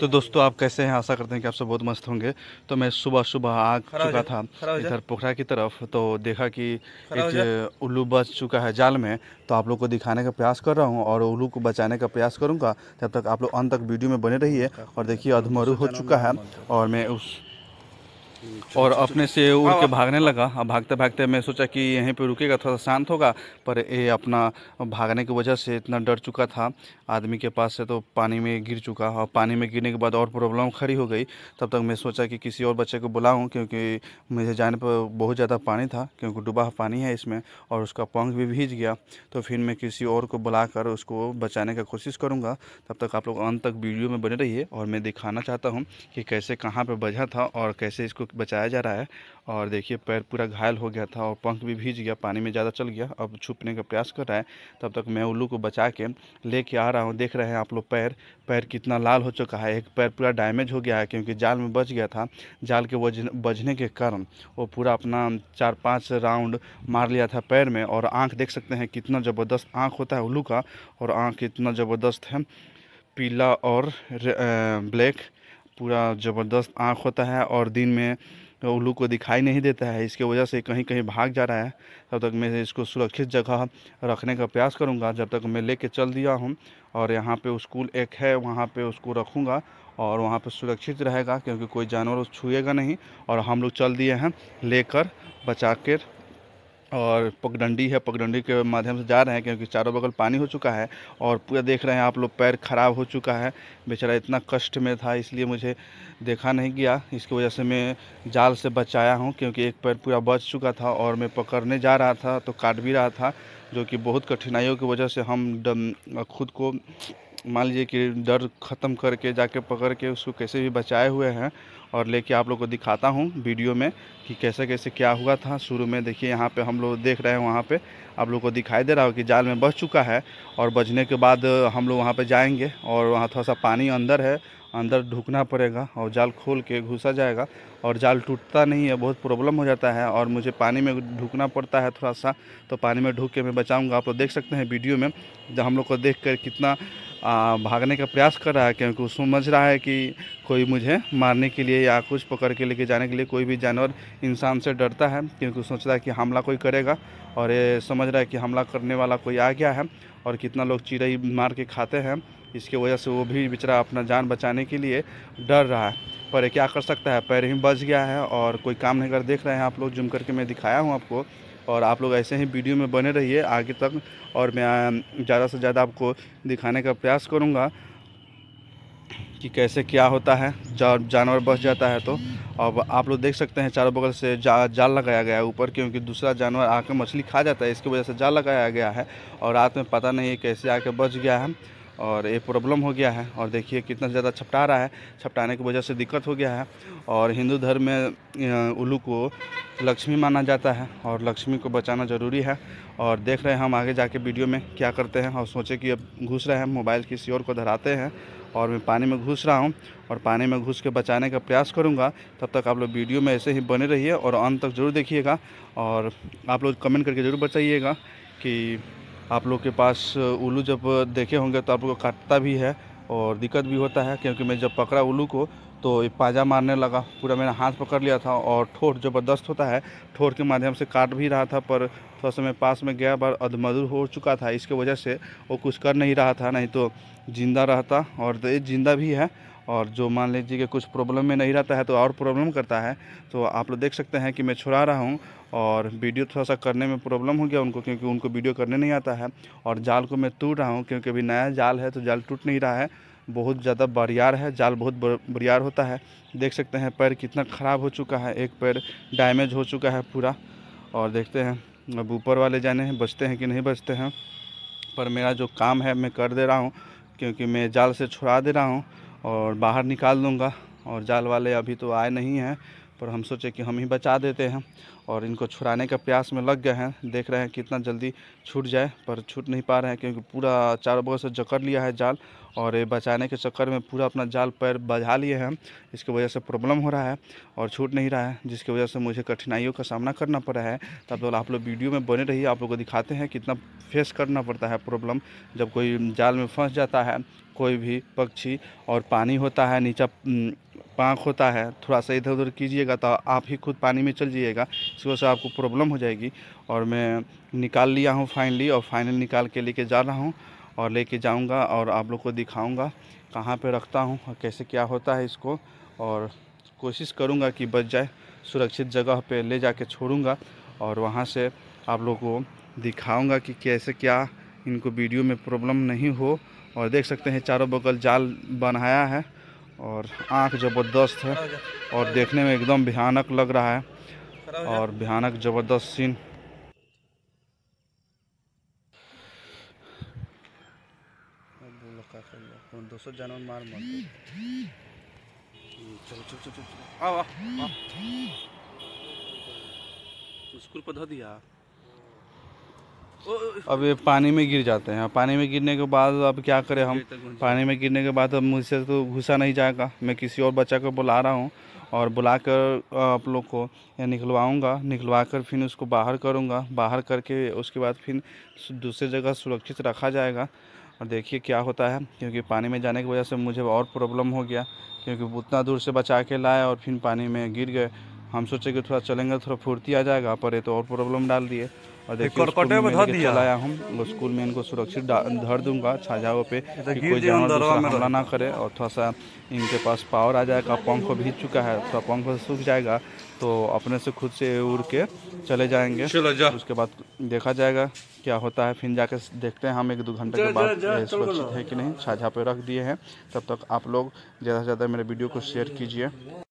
तो दोस्तों आप कैसे हैं आशा करते हैं कि आप सब बहुत मस्त होंगे तो मैं सुबह सुबह आ चुका था इधर पोखरा की तरफ तो देखा कि एक उल्लू बच चुका है जाल में तो आप लोग को दिखाने का प्रयास कर रहा हूँ और उल्लू को बचाने का प्रयास करूँगा जब तक आप लोग अंत तक वीडियो में बने रहिए और देखिए तो अधमरू हो चुका है और मैं उस और अपने से उड़ के भागने लगा अब भागते भागते मैं सोचा कि यहीं पे रुकेगा थोड़ा शांत होगा पर ये अपना भागने की वजह से इतना डर चुका था आदमी के पास से तो पानी में गिर चुका और पानी में गिरने के बाद और प्रॉब्लम खड़ी हो गई तब तक मैं सोचा कि किसी और बच्चे को बुलाऊँ क्योंकि मुझे जाने पर बहुत ज़्यादा पानी था क्योंकि डूबा पानी है इसमें और उसका पंख भी भीज गया तो फिर मैं किसी और को बुला कर उसको बचाने का कोशिश करूँगा तब तक आप लोग अंत तक वीडियो में बने रहिए और मैं दिखाना चाहता हूँ कि कैसे कहाँ पर बजा था और कैसे इसको बचाया जा रहा है और देखिए पैर पूरा घायल हो गया था और पंख भी भीज गया पानी में ज़्यादा चल गया अब छुपने का प्रयास कर रहा है तब तक मैं उल्लू को बचा के लेके आ रहा हूँ देख रहे हैं आप लोग पैर पैर कितना लाल हो चुका है एक पैर पूरा डैमेज हो गया है क्योंकि जाल में बच गया था जाल के वजन बजने के कारण वो पूरा अपना चार पाँच राउंड मार लिया था पैर में और आँख देख सकते हैं कितना ज़बरदस्त आँख होता है उल्लू का और आँख इतना ज़बरदस्त है पीला और ब्लैक पूरा ज़बरदस्त आँख होता है और दिन में उल्लू को दिखाई नहीं देता है इसके वजह से कहीं कहीं भाग जा रहा है तब तक मैं इसको सुरक्षित जगह रखने का प्रयास करूँगा जब तक मैं लेके चल दिया हूँ और यहाँ पे स्कूल एक है वहाँ पे उसको रखूँगा और वहाँ पे सुरक्षित रहेगा क्योंकि कोई जानवर छुएगा नहीं और हम लोग चल दिए हैं लेकर बचा कर और पगडंडी है पगडंडी के माध्यम से जा रहे हैं क्योंकि चारों बगल पानी हो चुका है और पूरा देख रहे हैं आप लोग पैर ख़राब हो चुका है बेचारा इतना कष्ट में था इसलिए मुझे देखा नहीं गया इसकी वजह से मैं जाल से बचाया हूँ क्योंकि एक पैर पूरा बच चुका था और मैं पकड़ने जा रहा था तो काट भी रहा था जो कि बहुत कठिनाइयों की वजह से हम खुद को मान लीजिए कि डर ख़त्म करके जाके पकड़ के उसको कैसे भी बचाए हुए हैं और लेके आप लोग को दिखाता हूँ वीडियो में कि कैसे कैसे क्या हुआ था शुरू में देखिए यहाँ पे हम लोग देख रहे हैं वहाँ पे आप लोग को दिखाई दे रहा हो कि जाल में बच चुका है और बचने के बाद हम लोग वहाँ पर जाएँगे और वहाँ थोड़ा सा पानी अंदर है अंदर ढुकना पड़ेगा और जाल खोल के घुसा जाएगा और जाल टूटता नहीं है बहुत प्रॉब्लम हो जाता है और मुझे पानी में ढुकना पड़ता है थोड़ा सा तो पानी में ढुक के मैं बचाऊँगा आप लोग देख सकते हैं वीडियो में जब हम लोग को देख कर कितना भागने का प्रयास कर रहा है क्योंकि वो समझ रहा है कि कोई मुझे मारने के लिए या कुछ पकड़ के लेके जाने के लिए कोई भी जानवर इंसान से डरता है क्योंकि सोच रहा है कि हमला कोई करेगा और ये समझ रहा है कि हमला करने वाला कोई आ गया है और कितना लोग चिड़ई मार के खाते हैं इसके वजह से वो भी बेचारा अपना जान बचाने के लिए डर रहा है पर क्या कर सकता है पैर ही बच गया है और कोई काम नहीं कर देख रहे हैं आप लोग जुम करके मैं दिखाया हूँ आपको और आप लोग ऐसे ही वीडियो में बने रहिए आगे तक और मैं ज़्यादा से ज़्यादा आपको दिखाने का प्रयास करूँगा कि कैसे क्या होता है जानवर बच जाता है तो अब आप लोग देख सकते हैं चारों बगल से जा, जाल लगाया गया है ऊपर क्योंकि दूसरा जानवर आकर मछली खा जाता है इसकी वजह से जाल लगाया गया है और रात में पता नहीं है कैसे आके बच गया है और ये प्रॉब्लम हो गया है और देखिए कितना ज़्यादा छपटा रहा है छपटाने की वजह से दिक्कत हो गया है और हिंदू धर्म में उल्लू को लक्ष्मी माना जाता है और लक्ष्मी को बचाना ज़रूरी है और देख रहे हैं हम आगे जाके वीडियो में क्या करते हैं और सोचे कि अब घुस रहे हैं मोबाइल की और को धराते हैं और मैं पानी में घुस रहा हूँ और पानी में घुस के बचाने का प्रयास करूँगा तब तक आप लोग वीडियो में ऐसे ही बने रहिए और अंत तक ज़रूर देखिएगा और आप लोग कमेंट करके ज़रूर बताइएगा कि आप लोग के पास उल्लू जब देखे होंगे तो आप लोग को काटता भी है और दिक्कत भी होता है क्योंकि मैं जब पकड़ा उल्लू को तो ये पाजा मारने लगा पूरा मैंने हाथ पकड़ लिया था और ठोर ज़बरदस्त होता है ठोर के माध्यम से काट भी रहा था पर थोड़ा सा मैं पास में गया बार अधमधुर हो चुका था इसके वजह से वो कुछ कर नहीं रहा था नहीं तो ज़िंदा रहता और ये ज़िंदा भी है और जो मान लीजिए कि कुछ प्रॉब्लम में नहीं रहता है तो और प्रॉब्लम करता है तो आप लोग देख सकते हैं कि मैं छुड़ा रहा हूँ और वीडियो थोड़ा सा करने में प्रॉब्लम हो गया उनको क्योंकि उनको वीडियो करने नहीं आता है और जाल को मैं टूट रहा हूँ क्योंकि अभी नया जाल है तो जाल टूट नहीं रहा है बहुत ज़्यादा बरियार है जाल बहुत बरियार होता है देख सकते हैं पैर कितना ख़राब हो चुका है एक पैर डैमेज हो चुका है पूरा और देखते हैं अब ऊपर वाले जाने हैं बचते हैं कि नहीं बचते हैं पर मेरा जो काम है मैं कर दे रहा हूँ क्योंकि मैं जाल से छुड़ा दे रहा हूँ और बाहर निकाल दूँगा और जाल वाले अभी तो आए नहीं हैं पर हम सोचे कि हम ही बचा देते हैं और इनको छुड़ाने का प्रयास में लग गए हैं देख रहे हैं कितना जल्दी छूट जाए पर छूट नहीं पा रहे हैं क्योंकि पूरा चारों बगल से जकड़ लिया है जाल और ये बचाने के चक्कर में पूरा अपना जाल पैर बजा लिए हैं इसकी वजह से प्रॉब्लम हो रहा है और छूट नहीं रहा है जिसकी वजह से मुझे कठिनाइयों का सामना करना पड़ रहा है तब तो आप लोग वीडियो में बने रहिए आप लोग को दिखाते हैं कितना फेस करना पड़ता है प्रॉब्लम जब कोई जाल में फंस जाता है कोई भी पक्षी और पानी होता है नीचा पाँख होता है थोड़ा सा इधर उधर कीजिएगा तो आप ही खुद पानी में चल जाइएगा इस वजह से आपको प्रॉब्लम हो जाएगी और मैं निकाल लिया हूँ फाइनली और फाइनल निकाल के लेके जा रहा हूँ और लेके जाऊँगा और आप लोग को दिखाऊँगा कहाँ पर रखता हूँ और कैसे क्या होता है इसको और कोशिश करूँगा कि बच जाए सुरक्षित जगह पर ले जा कर और वहाँ से आप लोग को दिखाऊँगा कि कैसे क्या इनको वीडियो में प्रॉब्लम नहीं हो और देख सकते हैं चारों बगल जाल बनाया है और आँख ज़बरदस्त है और देखने में एकदम भयानक लग रहा है और भयानक ज़बरदस्त सीन दोस्तों जानवर मार मार चलो चलो चलो चलो आवा आ, आ। स्कूल पर दिया अब ये पानी में गिर जाते हैं पानी में गिरने के बाद अब क्या करें हम पानी में गिरने के बाद अब मुझसे तो घुसा नहीं जाएगा मैं किसी और बच्चा को बुला रहा हूँ और बुला कर आप लोग को या निकलवाऊँगा निकलवा कर फिर उसको बाहर करूँगा बाहर करके उसके बाद फिर दूसरी जगह सुरक्षित रखा जाएगा और देखिए क्या होता है क्योंकि पानी में जाने की वजह से मुझे और प्रॉब्लम हो गया क्योंकि उतना दूर से बचा के लाए और फिर पानी में गिर गए हम सोचे कि थोड़ा चलेंगे थोड़ा फुर्ती आ जाएगा पर ये तो और प्रॉब्लम डाल दिए और देखिए में धर दिया लाया हम स्कूल में इनको सुरक्षित धर दूंगा छाजाओं पे तो कोई तो। हमला ना करे और थोड़ा सा इनके पास पावर आ जाएगा पंख भीग चुका है थोड़ा तो पंख सूख जाएगा तो अपने से खुद से उड़ के चले जाएंगे जा। उसके बाद देखा जाएगा क्या होता है फिर जाके देखते हैं हम एक दो घंटे के बाद सुरक्षित है कि नहीं छाझा पे रख दिए हैं तब तक आप लोग ज़्यादा से ज़्यादा मेरे वीडियो को शेयर कीजिए